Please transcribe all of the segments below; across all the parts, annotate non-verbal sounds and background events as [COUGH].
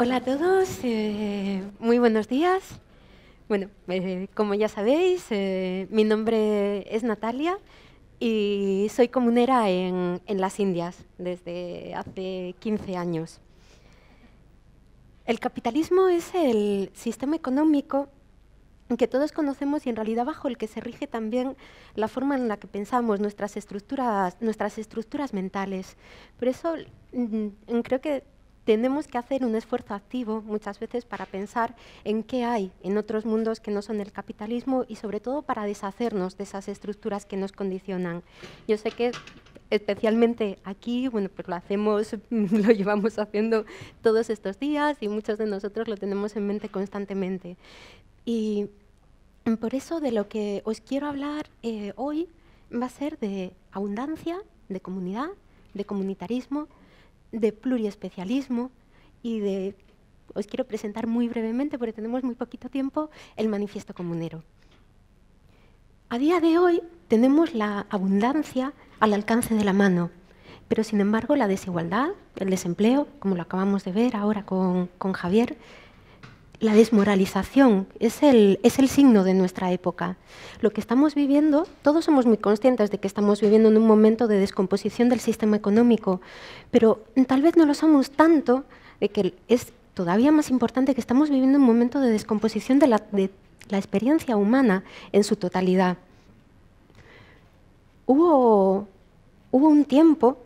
Hola a todos, eh, muy buenos días. Bueno, eh, como ya sabéis, eh, mi nombre es Natalia, y soy comunera en, las Indias desde hace 15 años. El capitalismo es el sistema económico que todos conocemos y en realidad bajo el que se rige también la forma en la que pensamos, nuestras estructuras, nuestras estructuras mentales. Por eso mm, creo que tenemos que hacer un esfuerzo activo muchas veces para pensar en qué hay en otros mundos que no son el capitalismo y sobre todo para deshacernos de esas estructuras que nos condicionan. Yo sé que especialmente aquí, bueno, pues lo hacemos, [LAUGHS] lo llevamos haciendo todos estos días y muchos de nosotros lo tenemos en mente constantemente. Y por eso de lo que os quiero hablar eh, hoy va a ser de abundancia, de comunidad, de comunitarismo de pluriespecialismo y de, os quiero presentar muy brevemente, porque tenemos muy poquito tiempo, el manifiesto comunero. A día de hoy tenemos la abundancia al alcance de la mano, pero sin embargo la desigualdad, el desempleo, como lo acabamos de ver ahora con, con Javier, la desmoralización es el, es el, signo de nuestra época. Lo que estamos viviendo, todos somos muy conscientes de que estamos viviendo en un momento de descomposición del sistema económico, pero tal vez no lo somos tanto de que es todavía más importante que estamos viviendo un momento de descomposición de la, de la experiencia humana en su totalidad. Hubo, hubo un tiempo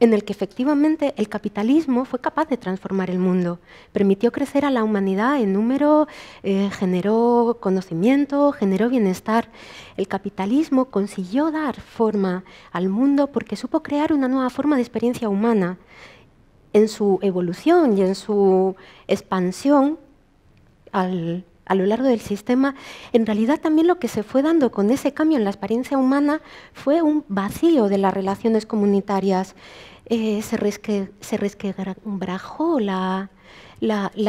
en el que efectivamente el capitalismo fue capaz de transformar el mundo, permitió crecer a la humanidad en número, eh, generó conocimiento, generó bienestar. El capitalismo consiguió dar forma al mundo porque supo crear una nueva forma de experiencia humana. En su evolución y en su expansión a lo largo del sistema, en realidad también lo que se fue dando con ese cambio en la experiencia humana fue un vacío de las relaciones comunitarias. Eh, se, se resquebrajó la,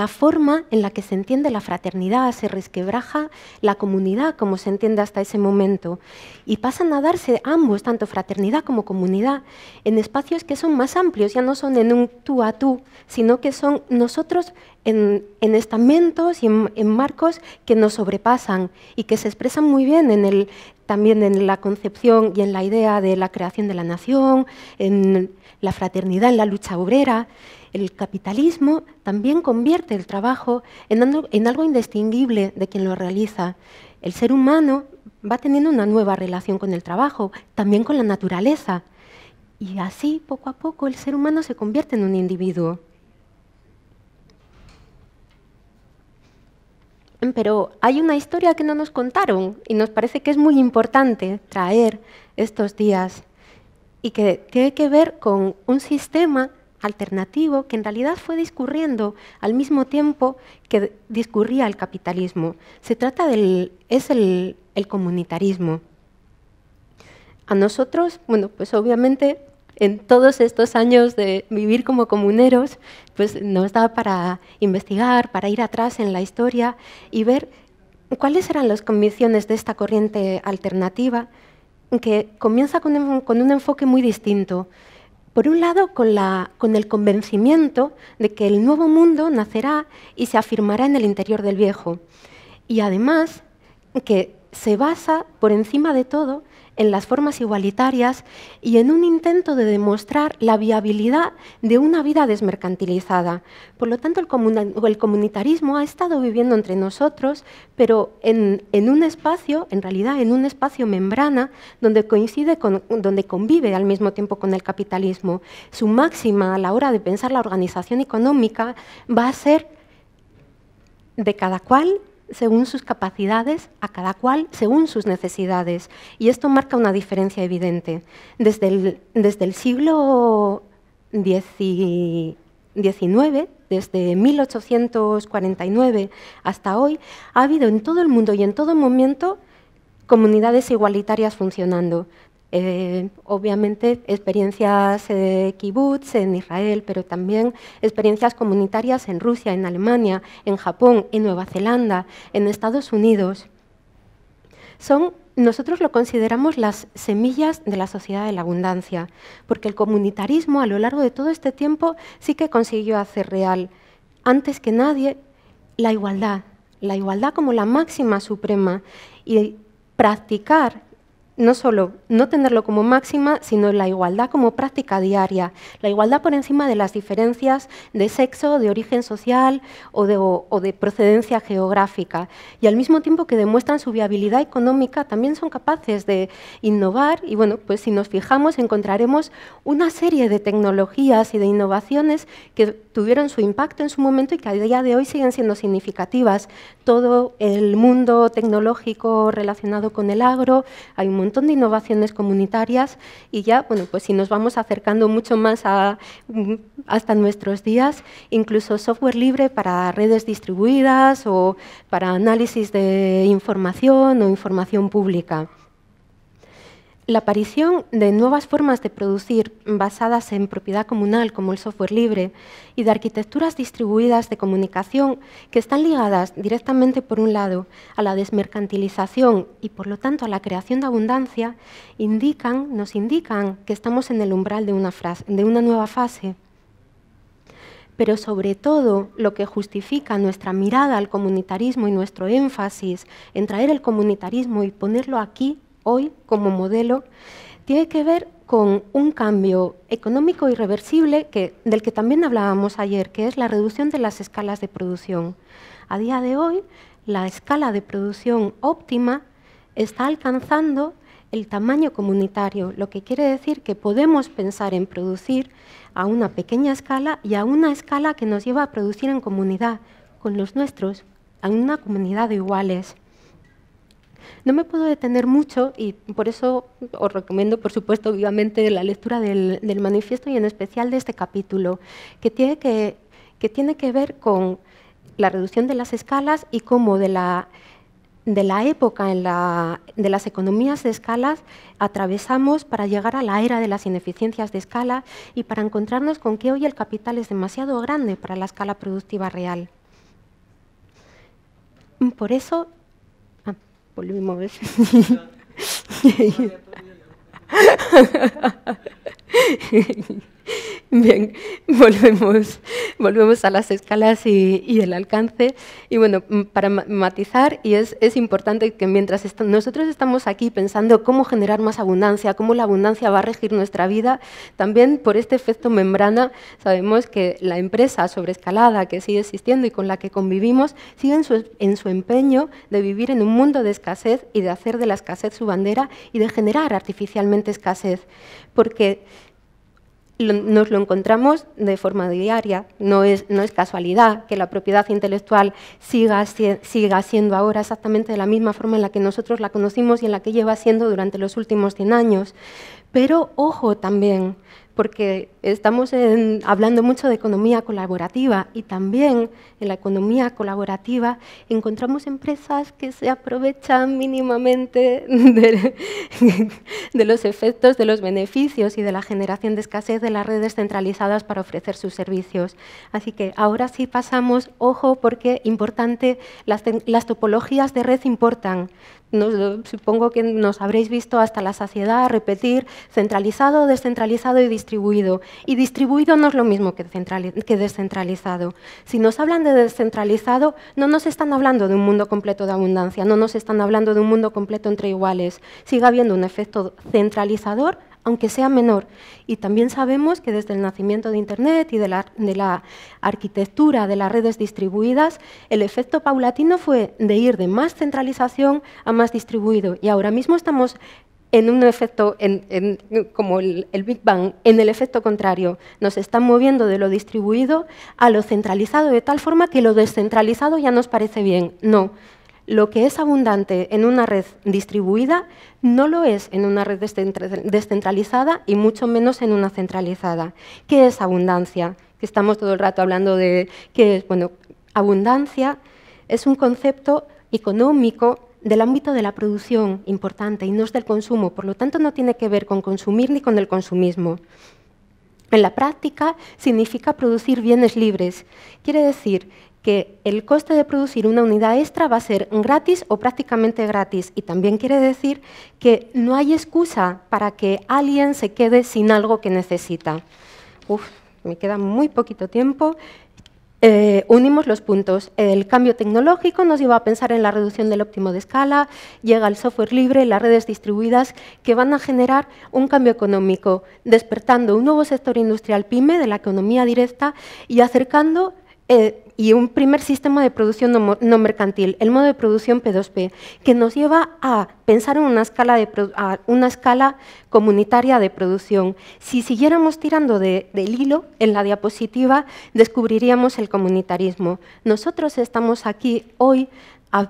forma en la que se entiende la fraternidad, se resquebraja la comunidad como se entiende hasta ese momento. Y pasan a darse ambos, tanto fraternidad como comunidad, en espacios que son más amplios, ya no son en un tú a tú, sino que son nosotros en, estamentos y en, marcos que nos sobrepasan y que se expresan muy bien en el también en la concepción y en la idea de la creación de la nación, en la fraternidad, en la lucha obrera. El capitalismo también convierte el trabajo en algo indistinguible de quien lo realiza. El ser humano va teniendo una nueva relación con el trabajo, también con la naturaleza. Y así, poco a poco, el ser humano se convierte en un individuo. Pero hay una historia que no nos contaron y nos parece que es muy importante traer estos días y que tiene que ver con un sistema alternativo que en realidad fue discurriendo al mismo tiempo que discurría el capitalismo. Se trata del es el, el comunitarismo. A nosotros, bueno, pues obviamente en todos estos años de vivir como comuneros, pues nos da para investigar, para ir atrás en la historia y ver cuáles eran las convicciones de esta corriente alternativa que comienza con un, enfoque muy distinto. Por un lado, con el convencimiento de que el nuevo mundo nacerá y se afirmará en el interior del viejo. Y además, que se basa por encima de todo en las formas igualitarias y en un intento de demostrar la viabilidad de una vida desmercantilizada. Por lo tanto, el, el comunitarismo ha estado viviendo entre nosotros, pero en, un espacio, en realidad en un espacio membrana, donde coincide donde convive al mismo tiempo con el capitalismo. Su máxima a la hora de pensar la organización económica va a ser de cada cual según sus capacidades, a cada cual según sus necesidades. Y esto marca una diferencia evidente. Desde el, siglo XIX, desde 1849 hasta hoy, ha habido en todo el mundo y en todo momento comunidades igualitarias funcionando, eh, obviamente experiencias eh, kibbutz en Israel, pero también experiencias comunitarias en Rusia, en Alemania, en Japón, en Nueva Zelanda, en Estados Unidos. Son nosotros lo consideramos las semillas de la sociedad de la abundancia, porque el comunitarismo a lo largo de todo este tiempo sí que consiguió hacer real, antes que nadie, la igualdad, la igualdad como la máxima suprema y practicar no solo no tenerlo como máxima, sino la igualdad como práctica diaria, la igualdad por encima de las diferencias de sexo, de origen social o de, o, de, procedencia geográfica. Y al mismo tiempo que demuestran su viabilidad económica, también son capaces de innovar y bueno, pues si nos fijamos encontraremos una serie de tecnologías y de innovaciones que tuvieron su impacto en su momento y que a día de hoy siguen siendo significativas. Todo el mundo tecnológico relacionado con el agro, hay un montón de innovaciones comunitarias y ya, bueno, pues si nos vamos acercando mucho más mm, hasta nuestros días, incluso software libre para redes distribuidas o para análisis de información o información pública. La aparición de nuevas formas de producir basadas en propiedad comunal, como el software libre, y de arquitecturas distribuidas de comunicación que están ligadas directamente, por un lado, a la desmercantilización y, por lo tanto, a la creación de abundancia, indican, nos indican que estamos en el umbral de una, de una nueva fase. Pero sobre todo, lo que justifica nuestra mirada al comunitarismo y nuestro énfasis en traer el comunitarismo y ponerlo aquí hoy como modelo tiene que ver con un cambio económico irreversible que, del que también hablábamos ayer, que es la reducción de las escalas de producción. A día de hoy, la escala de producción óptima está alcanzando el tamaño comunitario, lo que quiere decir que podemos pensar en producir a una pequeña escala y a una escala que nos lleva a producir en comunidad, con los nuestros, en una comunidad de iguales. No me puedo detener mucho y por eso os recomiendo, por supuesto, vivamente la lectura del, manifiesto y en especial de este capítulo, que tiene que, tiene que ver con la reducción de las escalas y cómo de la época de las economías de escalas atravesamos para llegar a la era de las ineficiencias de escala y para encontrarnos con que hoy el capital es demasiado grande para la escala productiva real. Por eso por lo mismo veces. [LAUGHS] Bien, volvemos, volvemos a las escalas y, el alcance. Y bueno, para matizar, y es, es importante que mientras nosotros estamos aquí pensando cómo generar más abundancia, cómo la abundancia va a regir nuestra vida, también por este efecto membrana sabemos que la empresa sobreescalada que sigue existiendo y con la que convivimos sigue en su, en su empeño de vivir en un mundo de escasez y de hacer de la escasez su bandera y de generar artificialmente escasez. Porque nos lo encontramos de forma diaria. No es, no es casualidad que la propiedad intelectual siga, siga siendo ahora exactamente de la misma forma en la que nosotros la conocimos y en la que lleva siendo durante los últimos 100 años. Pero ojo también, porque estamos hablando mucho de economía colaborativa y también en la economía colaborativa encontramos empresas que se aprovechan mínimamente [LAUGHS] de, los efectos, de los beneficios y de la generación de escasez de las redes centralizadas para ofrecer sus servicios. Así que ahora sí pasamos, ojo, porque importante, las topologías de red importan supongo que nos habréis visto hasta la saciedad repetir centralizado, descentralizado y distribuido. Y distribuido no es lo mismo que, que, descentralizado. Si nos hablan de descentralizado, no nos están hablando de un mundo completo de abundancia, no nos están hablando de un mundo completo entre iguales. Sigue habiendo un efecto centralizador aunque sea menor. Y también sabemos que desde el nacimiento de Internet y de la, arquitectura de las redes distribuidas, el efecto paulatino fue de ir de más centralización a más distribuido. Y ahora mismo estamos en un efecto, como el, el, Big Bang, en el efecto contrario. Nos están moviendo de lo distribuido a lo centralizado de tal forma que lo descentralizado ya nos parece bien. No, lo que es abundante en una red distribuida no lo es en una red descentralizada y mucho menos en una centralizada. ¿Qué es abundancia? Que estamos todo el rato hablando de qué es. Bueno, abundancia es un concepto económico del ámbito de la producción importante y no es del consumo, por lo tanto no tiene que ver con consumir ni con el consumismo. En la práctica significa producir bienes libres. Quiere decir que el coste de producir una unidad extra va a ser gratis o prácticamente gratis. Y también quiere decir que no hay excusa para que alguien se quede sin algo que necesita. Uf, me queda muy poquito tiempo. Eh, unimos los puntos. El cambio tecnológico nos lleva a pensar en la reducción del óptimo de escala, llega el software libre, las redes distribuidas, que van a generar un cambio económico, despertando un nuevo sector industrial pyme de la economía directa y acercando eh, y un primer sistema de producción no, mercantil, el modo de producción P2P, que nos lleva a pensar en una escala, de, una escala comunitaria de producción. Si siguiéramos tirando del hilo en la diapositiva, descubriríamos el comunitarismo. Nosotros estamos aquí hoy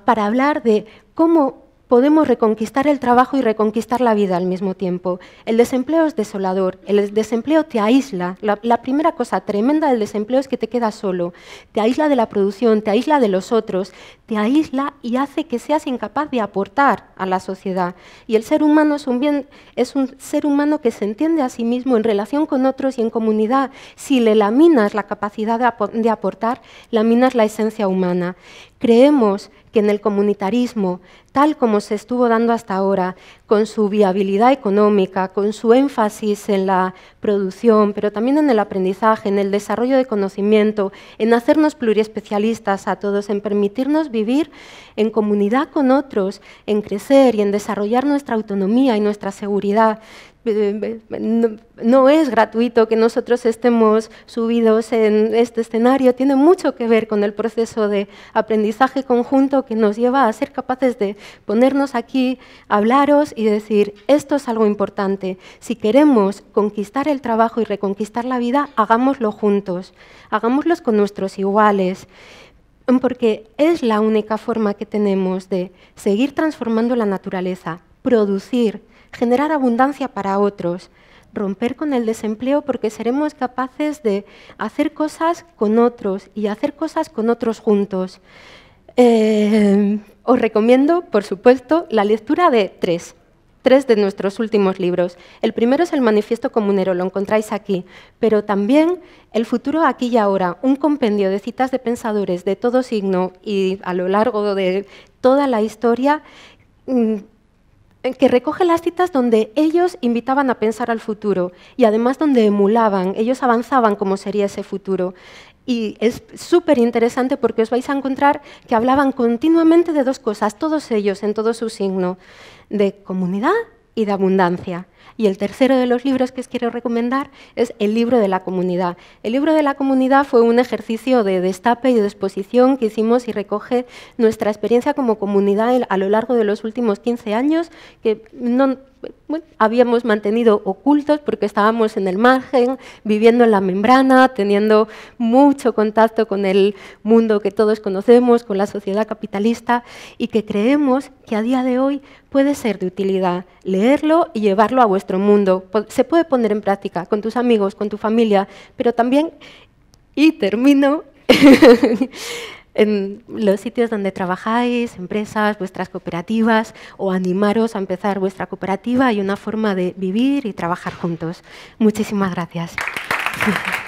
para hablar de cómo podemos reconquistar el trabajo y reconquistar la vida al mismo tiempo. El desempleo es desolador, el desempleo te aísla. La, primera cosa tremenda del desempleo es que te quedas solo, te aísla de la producción, te aísla de los otros, te aísla y hace que seas incapaz de aportar a la sociedad. Y el ser humano es un, bien, es un ser humano que se entiende a sí mismo en relación con otros y en comunidad. Si le laminas la capacidad de, de aportar, laminas la esencia humana. Creemos que en el comunitarismo, tal como se estuvo dando hasta ahora, con su viabilidad económica, con su énfasis en la producción, pero también en el aprendizaje, en el desarrollo de conocimiento, en hacernos pluriespecialistas a todos, en permitirnos vivir en comunidad con otros, en crecer y en desarrollar nuestra autonomía y nuestra seguridad. Eh, eh, no, es gratuito que nosotros estemos subidos en este escenario, tiene mucho que ver con el proceso de aprendizaje conjunto que nos lleva a ser capaces de ponernos aquí, hablaros y decir, esto es algo importante. Si queremos conquistar el trabajo y reconquistar la vida, hagámoslo juntos, hagámoslo con nuestros iguales, porque es la única forma que tenemos de seguir transformando la naturaleza, producir, generar abundancia para otros, romper con el desempleo porque seremos capaces de hacer cosas con otros y hacer cosas con otros juntos. Eh, os recomiendo, por supuesto, la lectura de tres tres de nuestros últimos libros. El primero es el Manifiesto Comunero, lo encontráis aquí, pero también El futuro aquí y ahora, un compendio de citas de pensadores de todo signo y a lo largo de toda la historia mm, que recoge las citas donde ellos invitaban a pensar al futuro y además donde emulaban, ellos avanzaban cómo sería ese futuro. Y es súper interesante porque os vais a encontrar que hablaban continuamente de dos cosas, todos ellos en todo su signo, de comunidad y de abundancia. Y el tercero de los libros que os quiero recomendar es El libro de la comunidad. El libro de la comunidad fue un ejercicio de destape y de exposición que hicimos y recoge nuestra experiencia como comunidad a lo largo de los últimos 15 años, que no habíamos mantenido ocultos porque estábamos en el margen, viviendo en la membrana, teniendo mucho contacto con el mundo que todos conocemos, con la sociedad capitalista, y que creemos que a día de hoy puede ser de utilidad leerlo y llevarlo a vuestro mundo. Se puede poner en práctica con tus amigos, con tu familia, pero también, y termino, [LAUGHS] en los sitios donde trabajáis, empresas, vuestras cooperativas, o animaros a empezar vuestra cooperativa y una forma de vivir y trabajar juntos. Muchísimas gracias. [LAUGHS]